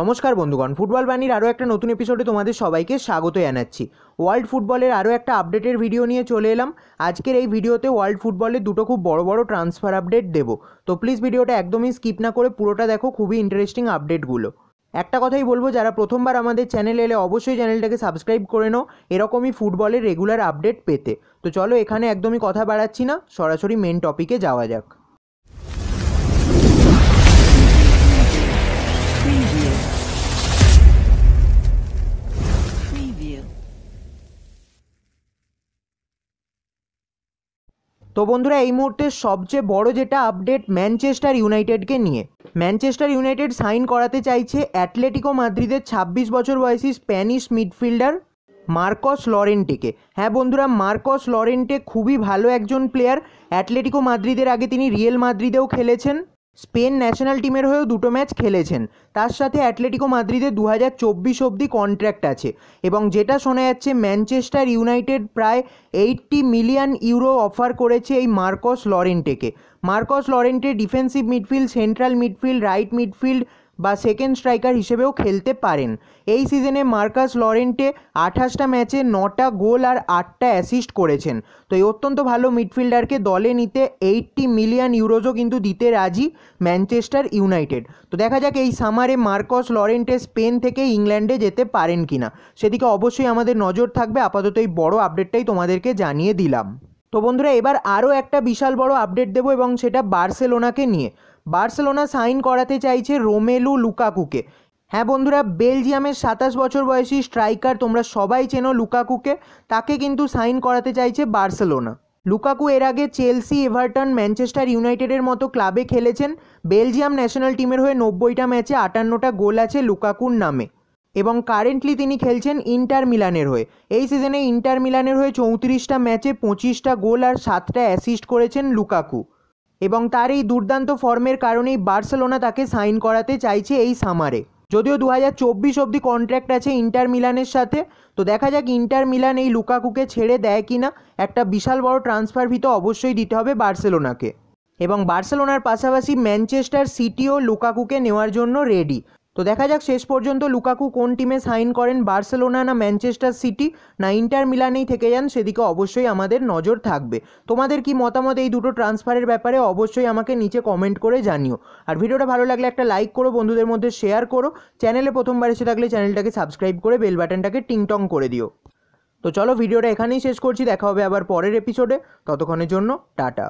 নমস্কার বন্ধুগণ ফুটবল বাণীর আরও একটা নতুন এপিসোডে তোমাদের সবাইকে স্বাগত জানাচ্ছি ওয়ার্ল্ড ফুটবলের আরও একটা আপডেটের ভিডিও নিয়ে চলে এলাম আজকের এই ভিডিওতে ওয়ার্ল্ড ফুটবলের দুটো খুব বড় বড় ট্রান্সফার আপডেট দেবো তো প্লিজ ভিডিওটা একদমই স্কিপ না করে পুরোটা দেখো খুবই ইন্টারেস্টিং আপডেটগুলো একটা কথাই বলবো যারা প্রথমবার আমাদের চ্যানেলে এলে অবশ্যই চ্যানেলটাকে সাবস্ক্রাইব করে নাও এরকমই ফুটবলের রেগুলার আপডেট পেতে তো চলো এখানে একদমই কথা বাড়াচ্ছি না সরাসরি মেন টপিকে যাওয়া যাক তো বন্ধুরা এই মুহূর্তে সবচেয়ে বড় যেটা আপডেট ম্যানচেস্টার ইউনাইটেডকে নিয়ে ম্যানচেস্টার ইউনাইটেড সাইন করাতে চাইছে অ্যাটলেটিকো মাদ্রিদের ২৬ বছর বয়সী স্প্যানিশ মিডফিল্ডার মার্কস লরেন্টেকে হ্যাঁ বন্ধুরা মার্কস লরেন্টে খুবই ভালো একজন প্লেয়ার অ্যাটলেটিকো মাদ্রিদের আগে তিনি রিয়েল মাদ্রিদেও খেলেছেন স্পেন ন্যাশনাল টিমের হয়েও দুটো ম্যাচ খেলেছেন তার সাথে অ্যাটলেটিকো মাদ্রিদের দু হাজার চব্বিশ অবধি কন্ট্র্যাক্ট আছে এবং যেটা শোনা যাচ্ছে ম্যানচেস্টার ইউনাইটেড প্রায় এইটটি মিলিয়ন ইউরো অফার করেছে এই মার্কস লরেন্টেকে Marcos Llorente defensive midfield central midfield right midfield বা সেকেন্ড স্ট্রাইকার হিসেবেও খেলতে পারেন এই সিজনে মার্কাস লরেন্টে আঠাশটা ম্যাচে নটা গোল আর আটটা অ্যাসিস্ট করেছেন তো এই অত্যন্ত ভালো মিডফিল্ডারকে দলে নিতে এইটটি মিলিয়ন ইউরোজও কিন্তু দিতে রাজি ম্যানচেস্টার ইউনাইটেড তো দেখা যাক এই সামারে মার্কস লরেন্টে স্পেন থেকে ইংল্যান্ডে যেতে পারেন কি না সেদিকে অবশ্যই আমাদের নজর থাকবে আপাতত এই বড় আপডেটটাই তোমাদেরকে জানিয়ে দিলাম তো বন্ধুরা এবার আরও একটা বিশাল বড় আপডেট দেবো এবং সেটা বার্সেলোনাকে নিয়ে বার্সেলোনা সাইন করাতে চাইছে রোমেলু লুকাকুকে হ্যাঁ বন্ধুরা বেলজিয়ামের সাতাশ বছর বয়সী স্ট্রাইকার তোমরা সবাই চেনো লুকাকুকে তাকে কিন্তু সাইন করাতে চাইছে বার্সেলোনা লুকাকু এর আগে চেলসি এভারটন ম্যানচেস্টার ইউনাইটেডের মতো ক্লাবে খেলেছেন বেলজিয়াম ন্যাশনাল টিমের হয়ে নব্বইটা ম্যাচে আটান্নটা গোল আছে লুকাকুর নামে এবং কারেন্টলি তিনি খেলছেন ইন্টার মিলানের হয়ে এই সিজনে ইন্টার মিলানের হয়ে চৌত্রিশটা ম্যাচে পঁচিশটা গোল আর সাতটা অ্যাসিস্ট করেছেন লুকাকু এবং তার এই দুর্দান্ত ফর্মের কারণেই বার্সেলোনা তাকে সাইন করাতে চাইছে এই সামারে যদিও দু হাজার চব্বিশ অবধি কন্ট্র্যাক্ট আছে ইন্টার মিলানের সাথে তো দেখা যাক ইন্টার মিলান এই লুকাকুকে ছেড়ে দেয় কি না একটা বিশাল বড় ট্রান্সফার ভিতর অবশ্যই দিতে হবে বার্সেলোনাকে এবং বার্সেলোনার পাশাপাশি ম্যানচেস্টার সিটিও লুকাকুকে নেওয়ার জন্য রেডি তো দেখা যাক শেষ পর্যন্ত লুকাকু কোন টিমে সাইন করেন বার্সেলোনা না ম্যানচেস্টার সিটি না ইন্টার মিলানেই থেকে যান সেদিকে অবশ্যই আমাদের নজর থাকবে তোমাদের কি মতামত এই দুটো ট্রান্সফারের ব্যাপারে অবশ্যই আমাকে নিচে কমেন্ট করে জানিও আর ভিডিওটা ভালো লাগলে একটা লাইক করো বন্ধুদের মধ্যে শেয়ার করো চ্যানেলে প্রথমবার এসে থাকলে চ্যানেলটাকে সাবস্ক্রাইব করে বেল বাটনটাকে টিংটং করে দিও তো চলো ভিডিওটা এখানেই শেষ করছি দেখা হবে আবার পরের এপিসোডে ততক্ষণের জন্য টাটা